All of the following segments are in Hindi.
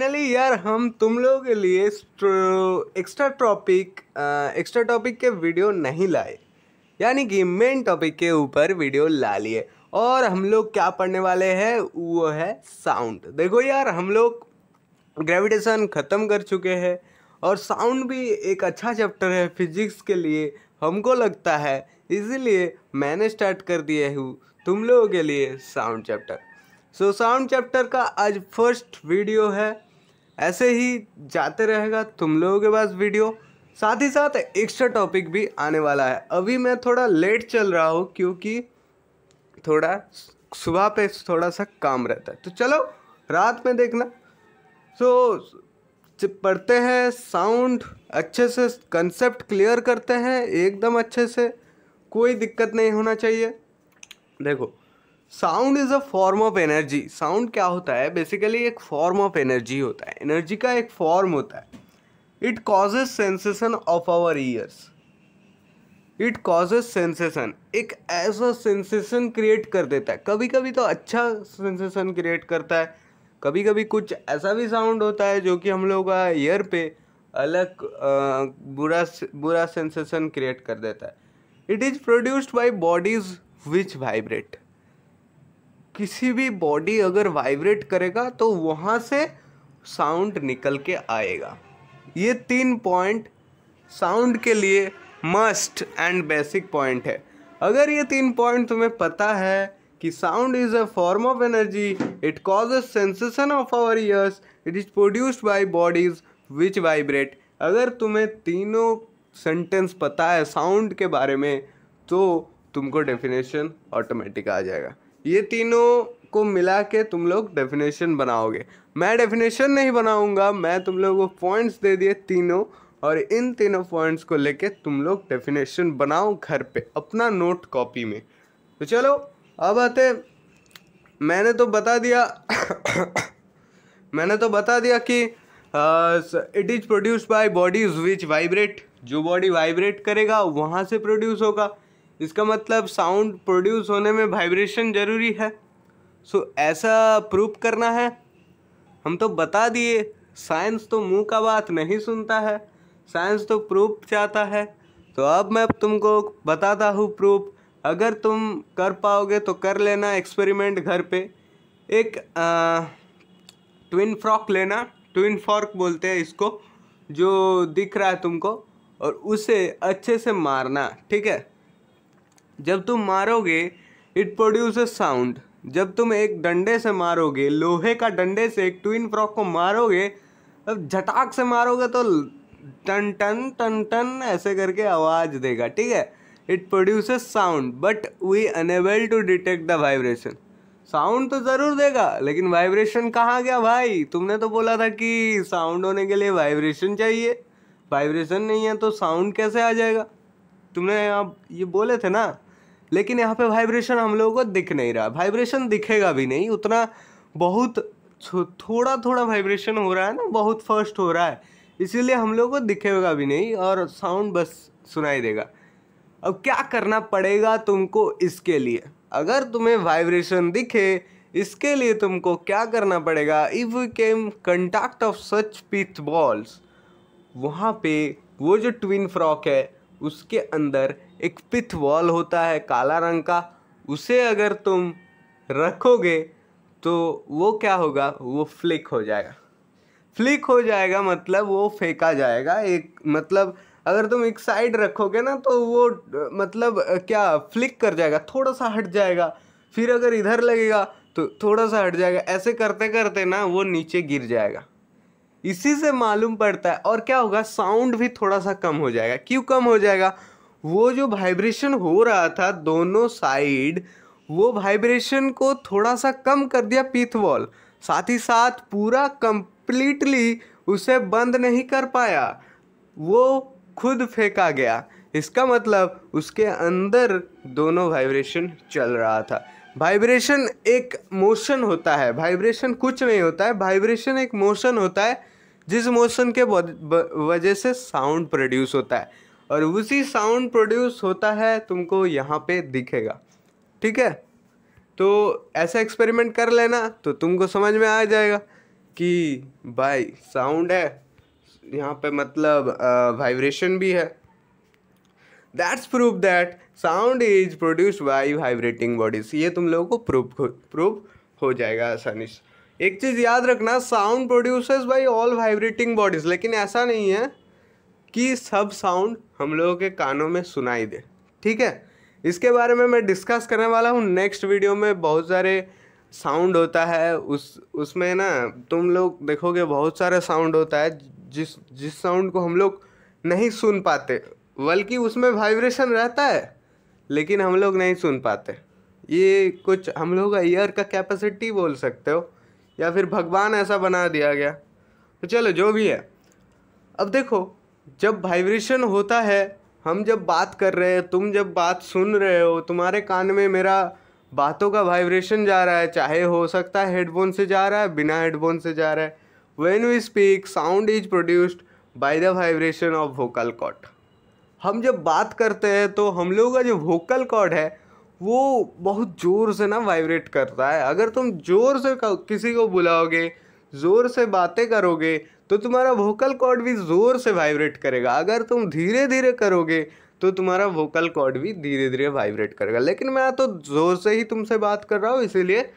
फाइनली यार हम तुम लोगों के लिए एक्स्ट्रा टॉपिक एक्स्ट्रा टॉपिक के वीडियो नहीं लाए यानी कि मेन टॉपिक के ऊपर वीडियो ला लिए और हम लोग क्या पढ़ने वाले हैं वो है साउंड देखो यार हम लोग ग्रेविटेशन ख़त्म कर चुके हैं और साउंड भी एक अच्छा चैप्टर है फिजिक्स के लिए हमको लगता है इसीलिए मैंने स्टार्ट कर दिए हूँ तुम लोगों के लिए sound chapter so sound chapter का आज फर्स्ट वीडियो है ऐसे ही जाते रहेगा तुम लोगों के पास वीडियो साथ ही साथ एक्स्ट्रा टॉपिक भी आने वाला है अभी मैं थोड़ा लेट चल रहा हूँ क्योंकि थोड़ा सुबह पे थोड़ा सा काम रहता है तो चलो रात में देखना तो पढ़ते हैं साउंड अच्छे से कंसेप्ट क्लियर करते हैं एकदम अच्छे से कोई दिक्कत नहीं होना चाहिए देखो sound is a form of energy sound क्या होता है बेसिकली एक फॉर्म ऑफ एनर्जी होता है एनर्जी का एक फॉर्म होता है it causes sensation of our ears it causes sensation एक ऐसा सेंसेशन क्रिएट कर देता है कभी कभी तो अच्छा सेंसेशन क्रिएट करता है कभी कभी कुछ ऐसा भी साउंड होता है जो कि हम लोग का ईयर पे अलग आ, बुरा बुरा सेंसेशन क्रिएट कर देता है it is produced by bodies which vibrate किसी भी बॉडी अगर वाइब्रेट करेगा तो वहाँ से साउंड निकल के आएगा ये तीन पॉइंट साउंड के लिए मस्ट एंड बेसिक पॉइंट है अगर ये तीन पॉइंट तुम्हें पता है कि sound is a form of energy it a sensation of our ears it is produced by bodies which vibrate अगर तुम्हें तीनों सेंटेंस पता है साउंड के बारे में तो तुमको डेफिनेशन ऑटोमेटिक आ जाएगा ये तीनों को मिला के तुम लोग डेफिनेशन बनाओगे मैं डेफिनेशन नहीं बनाऊंगा मैं तुम लोगों को पॉइंट्स दे दिए तीनों और इन तीनों पॉइंट्स को लेके तुम लोग डेफिनेशन बनाओ घर पे अपना नोट कॉपी में तो चलो अब आते मैंने तो बता दिया मैंने तो बता दिया कि it is produce by bodies which vibrate जो बॉडी वाइब्रेट करेगा वहाँ से प्रोड्यूस होगा इसका मतलब साउंड प्रोड्यूस होने में वाइब्रेशन ज़रूरी है सो so, ऐसा प्रूफ करना है हम तो बता दिए साइंस तो मुंह का बात नहीं सुनता है साइंस तो प्रूफ चाहता है तो अब मैं तुमको बताता हूँ प्रूफ अगर तुम कर पाओगे तो कर लेना एक्सपेरिमेंट घर पे एक आ, ट्विन फ्रॉक लेना ट्विन फॉर्क बोलते हैं इसको जो दिख रहा है तुमको और उसे अच्छे से मारना ठीक है जब तुम मारोगे इट प्रोड्यूस साउंड जब तुम एक डंडे से मारोगे लोहे का डंडे से एक ट्विन फ्रॉक को मारोगे अब झटाक से मारोगे तो टन टन टन टन ऐसे करके आवाज़ देगा ठीक है it produce sound but we unable to detect the vibration sound तो ज़रूर देगा लेकिन वाइब्रेशन कहाँ गया भाई तुमने तो बोला था कि साउंड होने के लिए वाइब्रेशन चाहिए वाइब्रेशन नहीं है तो साउंड कैसे आ जाएगा तुमने आप ये बोले थे ना लेकिन यहाँ पे वाइब्रेशन हम लोगों को दिख नहीं रहा वाइब्रेशन दिखेगा भी नहीं उतना बहुत थोड़ा थोड़ा वाइब्रेशन हो रहा है ना बहुत फर्स्ट हो रहा है इसीलिए हम लोग को दिखेगा भी नहीं और साउंड बस सुनाई देगा अब क्या करना पड़ेगा तुमको इसके लिए अगर तुम्हें वाइब्रेशन दिखे इसके लिए तुमको क्या करना पड़ेगा if you came contact of such pith balls वहाँ पे वो जो ट्विन फ्रॉक है उसके अंदर एक पिथ वॉल होता है काला रंग का उसे अगर तुम रखोगे तो वो क्या होगा वो फ्लिक हो जाएगा फ्लिक हो जाएगा मतलब वो फेंका जाएगा एक मतलब अगर तुम एक साइड रखोगे ना तो वो मतलब क्या फ्लिक कर जाएगा थोड़ा सा हट जाएगा फिर अगर इधर लगेगा तो थोड़ा सा हट जाएगा ऐसे करते करते ना वो नीचे गिर जाएगा इसी से मालूम पड़ता है और क्या होगा साउंड भी थोड़ा सा कम हो जाएगा क्यों कम हो जाएगा वो जो वाइब्रेशन हो रहा था दोनों साइड वो वाइब्रेशन को थोड़ा सा कम कर दिया पीथ वॉल साथ ही साथ पूरा कंप्लीटली उसे बंद नहीं कर पाया वो खुद फेंका गया इसका मतलब उसके अंदर दोनों वाइब्रेशन चल रहा था वाइब्रेशन एक मोशन होता है वाइब्रेशन कुछ नहीं होता है वाइब्रेशन एक मोशन होता है जिस मोशन के वजह से साउंड प्रोड्यूस होता है और उसी साउंड प्रोड्यूस होता है तुमको यहाँ पे दिखेगा ठीक है तो ऐसा एक्सपेरिमेंट कर लेना तो तुमको समझ में आ जाएगा कि भाई साउंड है यहाँ पे मतलब वाइब्रेशन भी है that's proof that sound is produce by vibrating bodies ये तुम लोगों को प्रूफ प्रूफ हो जाएगा आसानी से एक चीज़ याद रखना sound producers by all vibrating bodies लेकिन ऐसा नहीं है कि सब साउंड हम लोगों के कानों में सुनाई दे ठीक है इसके बारे में मैं डिस्कस करने वाला हूँ नेक्स्ट वीडियो में बहुत सारे साउंड होता है उस उसमें ना तुम लोग देखोगे बहुत सारे साउंड होता है जिस जिस साउंड को हम लोग नहीं सुन पाते बल्कि उसमें वाइब्रेशन रहता है लेकिन हम लोग नहीं सुन पाते ये कुछ हम लोग का ईयर का कैपेसिटी बोल सकते हो या फिर भगवान ऐसा बना दिया गया तो चलो जो भी है अब देखो जब वाइब्रेशन होता है हम जब बात कर रहे हैं तुम जब बात सुन रहे हो तुम्हारे कान में मेरा बातों का वाइब्रेशन जा रहा है चाहे हो सकता है हेडफोन से जा रहा है बिना हेडफोन से जा रहा है when we speak sound is produced by the vibration of vocal cord हम जब बात करते हैं तो हम लोगों का जो वोकल कॉर्ड है वो बहुत ज़ोर से ना वाइब्रेट करता है अगर तुम ज़ोर से किसी को बुलाओगे ज़ोर से बातें करोगे तो तुम्हारा वोकल कॉर्ड भी ज़ोर से वाइब्रेट करेगा अगर तुम धीरे धीरे करोगे तो तुम्हारा वोकल कॉर्ड भी धीरे धीरे वाइब्रेट करेगा लेकिन मैं तो ज़ोर से ही तुमसे बात कर रहा हूँ इसीलिए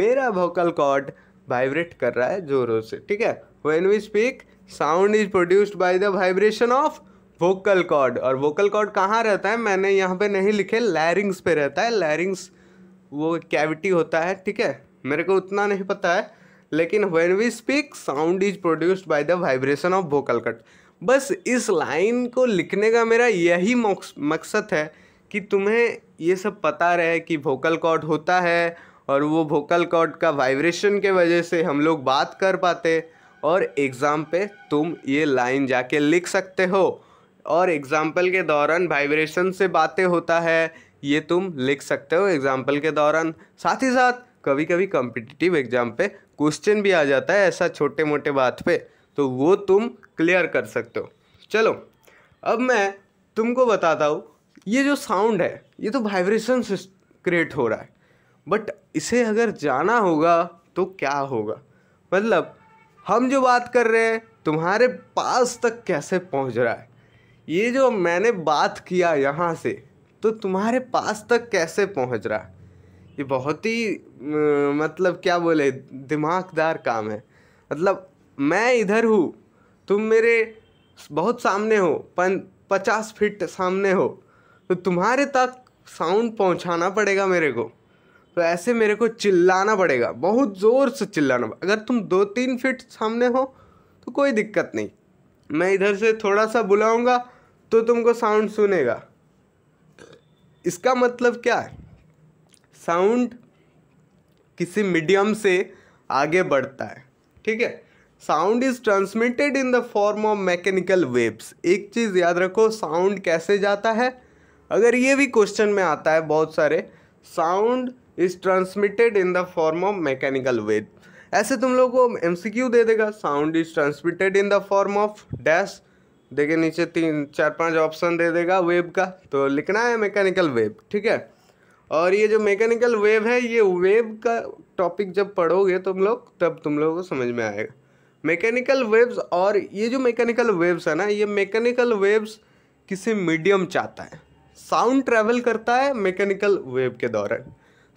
मेरा वोकल कॉर्ड वाइब्रेट कर रहा है ज़ोरों से ठीक है when we speak sound is produced by the vibration of vocal cord और वोकल कॉर्ड कहाँ रहता है मैंने यहाँ पे नहीं लिखे लैरिंग्स पे रहता है लैरिंग्स वो कैविटी होता है ठीक है मेरे को उतना नहीं पता है लेकिन when we speak sound is produced by the vibration of vocal cord बस इस लाइन को लिखने का मेरा यही मकसद है कि तुम्हें ये सब पता रहे कि वोकल कॉर्ड होता है और वो वोकल कॉर्ड का वाइब्रेशन के वजह से हम लोग बात कर पाते और एग्ज़ाम पे तुम ये लाइन जाके लिख सकते हो और एग्ज़ाम्पल के दौरान वाइब्रेशन से बातें होता है ये तुम लिख सकते हो एग्ज़ाम्पल के दौरान साथ ही साथ कभी कभी कॉम्पिटिटिव एग्ज़ाम पे क्वेश्चन भी आ जाता है ऐसा छोटे मोटे बात पे तो वो तुम क्लियर कर सकते हो चलो अब मैं तुमको बताता हूँ ये जो साउंड है ये तो वाइब्रेशन क्रिएट हो रहा है बट इसे अगर जाना होगा तो क्या होगा मतलब हम जो बात कर रहे हैं तुम्हारे पास तक कैसे पहुंच रहा है ये जो मैंने बात किया यहाँ से तो तुम्हारे पास तक कैसे पहुंच रहा है ये बहुत ही मतलब क्या बोले दिमागदार काम है मतलब मैं इधर हूँ तुम मेरे बहुत सामने हो पन पचास फीट सामने हो तो तुम्हारे तक साउंड पहुंचाना पड़ेगा मेरे को तो ऐसे मेरे को चिल्लाना पड़ेगा बहुत ज़ोर से चिल्लाना अगर तुम दो तीन फीट सामने हो तो कोई दिक्कत नहीं मैं इधर से थोड़ा सा बुलाऊंगा तो तुमको साउंड सुनेगा इसका मतलब क्या है साउंड किसी मीडियम से आगे बढ़ता है ठीक है sound is transmitted in the form of mechanical waves एक चीज़ याद रखो साउंड कैसे जाता है अगर ये भी क्वेश्चन में आता है बहुत सारे sound is transmitted in the form of mechanical wave ऐसे तुम लोग को एम सी क्यू दे देगा sound is transmitted in the form of dash देखिए नीचे तीन चार पांच ऑप्शन दे देगा वेव का तो लिखना है मैकेनिकल वेव ठीक है और ये जो मैकेनिकल वेव है ये वेव का टॉपिक जब पढ़ोगे तुम लोग तब तुम लोगों को समझ में आएगा मैकेनिकल वेव्स और ये जो मैकेनिकल वेव्स है ना ये मैकेनिकल वेव्स किसी मीडियम चाहता है साउंड ट्रैवल करता है मैकेनिकल वेव के दौरान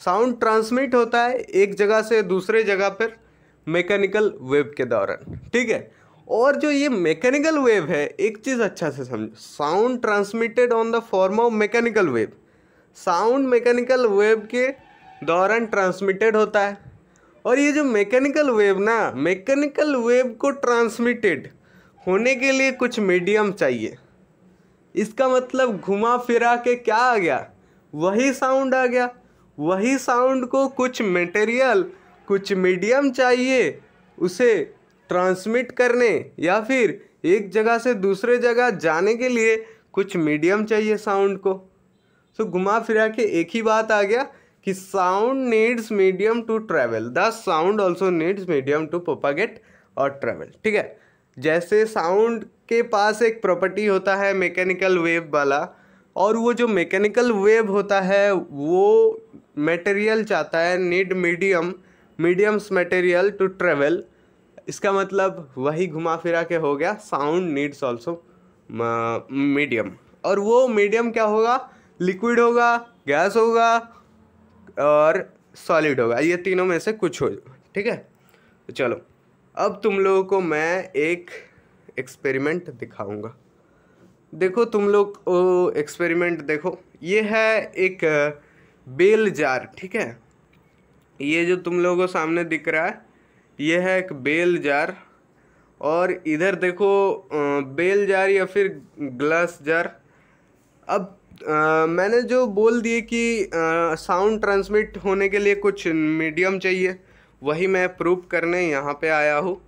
साउंड ट्रांसमिट होता है एक जगह से दूसरे जगह पर मैकेनिकल वेव के दौरान ठीक है और जो ये मैकेनिकल वेव है एक चीज़ अच्छा से समझो sound transmitted on the form of mechanical wave sound mechanical wave के दौरान ट्रांसमिटेड होता है और ये जो मैकेनिकल वेव ना मैकेनिकल वेव को ट्रांसमिटेड होने के लिए कुछ मीडियम चाहिए इसका मतलब घुमा फिरा के क्या आ गया वही साउंड आ गया वही साउंड को कुछ मटेरियल कुछ मीडियम चाहिए उसे ट्रांसमिट करने या फिर एक जगह से दूसरे जगह जाने के लिए कुछ मीडियम चाहिए साउंड को सो so, घुमा फिरा के एक ही बात आ गया कि sound needs medium to travel the sound also needs medium to propagate और ट्रैवल ठीक है जैसे साउंड के पास एक प्रॉपर्टी होता है मैकेनिकल वेव वाला और वो जो मैकेनिकल वेव होता है वो मटेरियल चाहता है need medium mediums material to travel इसका मतलब वही घुमा फिरा के हो गया साउंड नीड्स ऑल्सो मीडियम और वो मीडियम क्या होगा लिक्विड होगा गैस होगा और सॉलिड होगा ये तीनों में से कुछ हो ठीक है तो चलो अब तुम लोगों को मैं एक एक्सपेरिमेंट दिखाऊंगा देखो तुम लोग एक्सपेरिमेंट देखो ये है एक बेल जार ठीक है ये जो तुम लोगों को सामने दिख रहा है ये है एक बेल जार और इधर देखो बेल जार या फिर ग्लास जार अब मैंने जो बोल दिए कि साउंड ट्रांसमिट होने के लिए कुछ मीडियम चाहिए वही मैं प्रूव करने यहाँ पे आया हूँ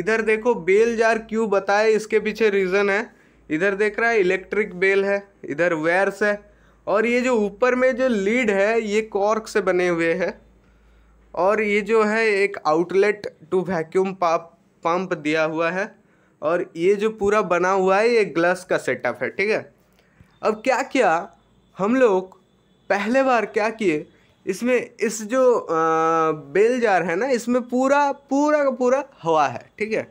इधर देखो बेल जार क्यों बताए इसके पीछे रीज़न है इधर देख रहा है इलेक्ट्रिक बेल है इधर वेयर्स है और ये जो ऊपर में जो लीड है ये कॉर्क से बने हुए हैं और ये जो है एक आउटलेट टू वैक्यूम पंप दिया हुआ है और ये जो पूरा बना हुआ है ये ग्लास का सेटअप है ठीक है अब क्या क्या हम लोग पहले बार क्या किए इसमें इस जो आ, बेल जार है ना इसमें पूरा पूरा का पूरा हवा है ठीक है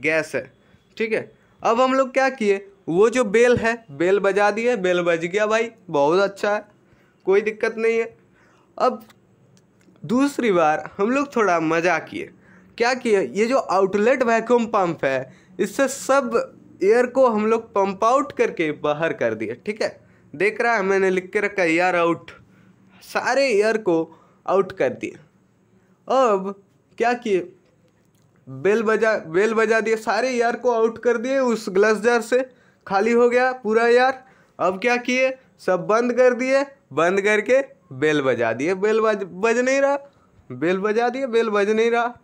गैस है ठीक है अब हम लोग क्या किए वो जो बेल है बेल बजा दिए बेल बज गया भाई बहुत अच्छा है कोई दिक्कत नहीं है अब दूसरी बार हम लोग थोड़ा मज़ा किए क्या किए ये जो आउटलेट वैक्यूम पंप है इससे सब एयर को हम लोग पंप आउट करके बाहर कर दिया ठीक है देख रहा है मैंने लिख के रखा एयर आउट सारे एयर को आउट कर दिए अब क्या किए बेल बजा बेल बजा दिए सारे एयर को आउट कर दिए उस ग्लास जार से खाली हो गया पूरा एयर अब क्या किए सब बंद कर दिए बंद करके बेल बजा दिए बेल बज बज नहीं रहा बेल बजा दिए बेल बज नहीं रहा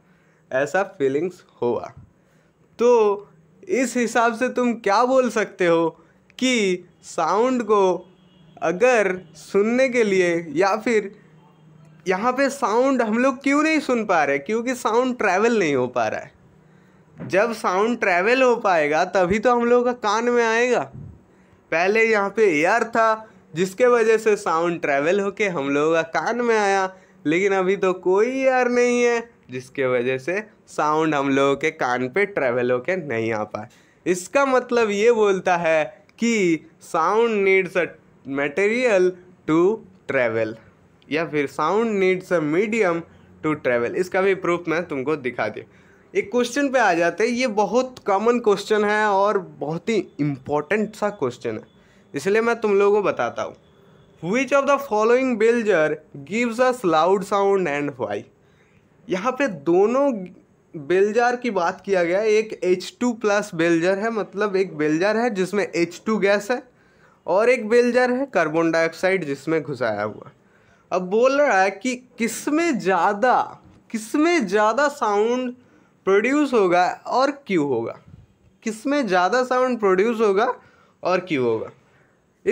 ऐसा फीलिंग्स हुआ तो इस हिसाब से तुम क्या बोल सकते हो कि साउंड को अगर सुनने के लिए या फिर यहाँ पे साउंड हम लोग क्यों नहीं सुन पा रहे क्योंकि साउंड ट्रैवल नहीं हो पा रहा है जब साउंड ट्रैवल हो पाएगा तभी तो हम लोग का कान में आएगा पहले यहाँ पे एयर था जिसके वजह से साउंड ट्रैवल होके हम लोगों का कान में आया लेकिन अभी तो कोई एयर नहीं है जिसके वजह से साउंड हम लोगों के कान पे ट्रैवल होके नहीं आ पाए इसका मतलब ये बोलता है कि sound needs a material to travel या फिर sound needs a medium to travel इसका भी प्रूफ मैं तुमको दिखा दिया एक क्वेश्चन पे आ जाते हैं ये बहुत कॉमन क्वेश्चन है और बहुत ही इम्पोर्टेंट सा क्वेश्चन है इसलिए मैं तुम लोगों को बताता हूँ which of the following bell jar gives us loud sound and Y यहाँ पे दोनों बेलजार की बात किया गया एक एच टू प्लस बेलजर है मतलब एक बेलजार है जिसमें एच टू गैस है और एक बेलजर है कार्बन डाइऑक्साइड जिसमें घुसाया हुआ अब बोल रहा है कि किस में ज़्यादा किस में ज़्यादा साउंड प्रोड्यूस होगा और क्यों होगा किस में ज़्यादा साउंड प्रोड्यूस होगा और क्यों होगा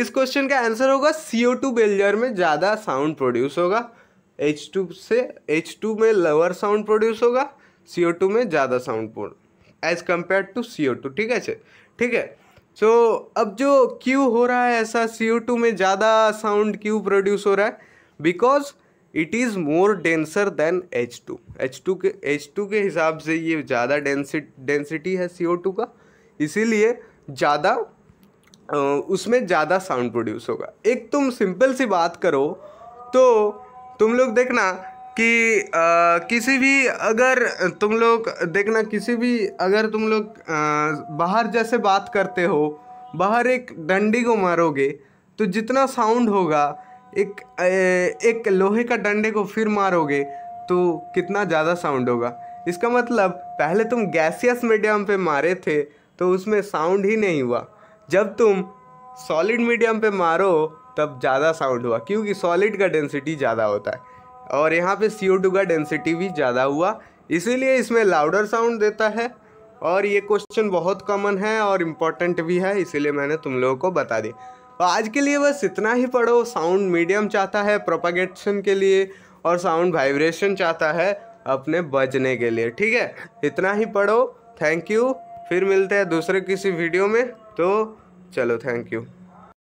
इस क्वेश्चन का आंसर होगा सी ओ टू बेलजर में ज़्यादा साउंड प्रोड्यूस होगा एच टू से एच टू में लोअर साउंड प्रोड्यूस होगा सी ओ टू में ज़्यादा sound as compare to C O two ठीक है ठीक है सो अब जो क्यों हो रहा है ऐसा सी ओ टू में ज़्यादा साउंड क्यों प्रोड्यूस हो रहा है because it is more denser than H two H two के एच टू के हिसाब से ये ज़्यादा डेंसिटी है सी ओ टू का इसीलिए ज़्यादा उसमें ज़्यादा साउंड प्रोड्यूस होगा एक तुम सिंपल सी बात करो तो तुम लोग देखना कि आ, किसी भी अगर तुम लोग देखना किसी भी अगर तुम लोग बाहर जैसे बात करते हो बाहर एक डंडी को मारोगे तो जितना साउंड होगा एक ए, एक लोहे का डंडे को फिर मारोगे तो कितना ज़्यादा साउंड होगा इसका मतलब पहले तुम गैसियस मीडियम पे मारे थे तो उसमें साउंड ही नहीं हुआ जब तुम सॉलिड मीडियम पे मारो तब ज़्यादा साउंड हुआ क्योंकि सॉलिड का डेंसिटी ज़्यादा होता है और यहाँ पे सी का डेंसिटी भी ज़्यादा हुआ इसीलिए इसमें लाउडर साउंड देता है और ये क्वेश्चन बहुत कॉमन है और इम्पॉर्टेंट भी है इसीलिए मैंने तुम लोगों को बता दिया तो आज के लिए बस इतना ही पढ़ो साउंड मीडियम चाहता है प्रोपागेशन के लिए और साउंड वाइब्रेशन चाहता है अपने बजने के लिए ठीक है इतना ही पढ़ो थैंक यू फिर मिलते हैं दूसरे किसी वीडियो में तो चलो थैंक यू